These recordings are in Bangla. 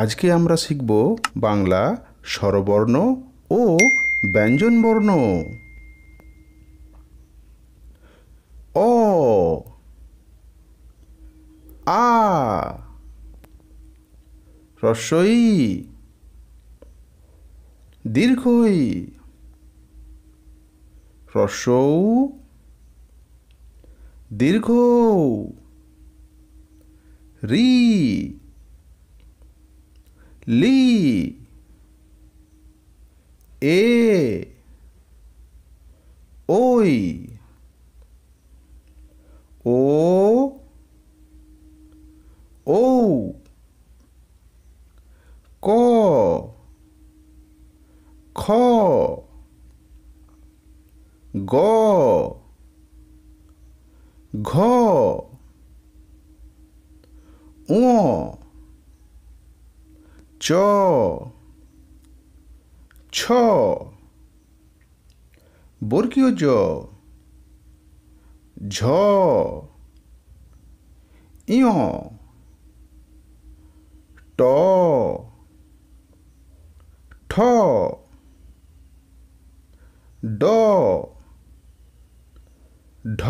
আজকে আমরা শিখব বাংলা স্বরবর্ণ ও ব্যঞ্জনবর্ণ অ আ রস্বই দীর্ঘই রসৌ দীর্ঘ রি Li E Oi O Ou Co Kho Go Gho Uo চ ছ বর্গীয় জ ঝ ইয় ট ঠ ড ঢ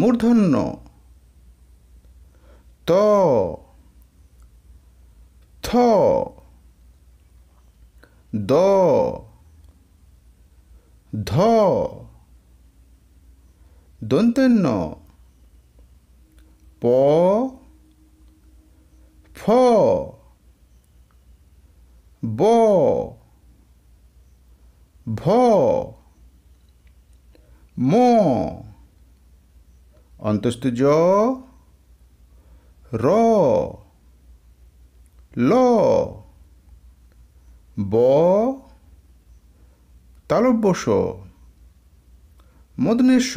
মূর্ধন্য ত द ध दंत न प फ ब भ म अंतस्तुज र ল ব তালব্যশ মদনেশ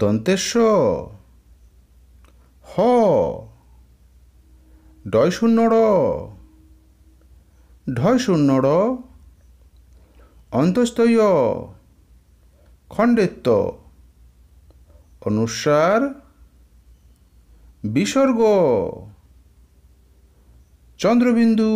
দন্তেশ হ ডয় শূন্য র ঢয় শূন্য র অন্তস্তয় খণ্ডেত্ব অনুসার বিসর্গ चंद्रबिंदु